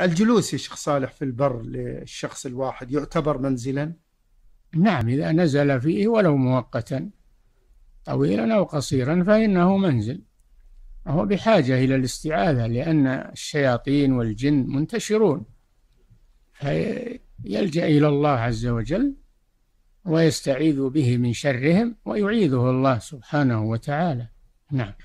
الجلوس يا شيخ صالح في البر للشخص الواحد يعتبر منزلا نعم إذا نزل فيه ولو مؤقتا طويلا أو قصيرا فإنه منزل وهو بحاجة إلى الاستعاذة لأن الشياطين والجن منتشرون فيلجأ إلى الله عز وجل ويستعيذ به من شرهم ويعيذه الله سبحانه وتعالى نعم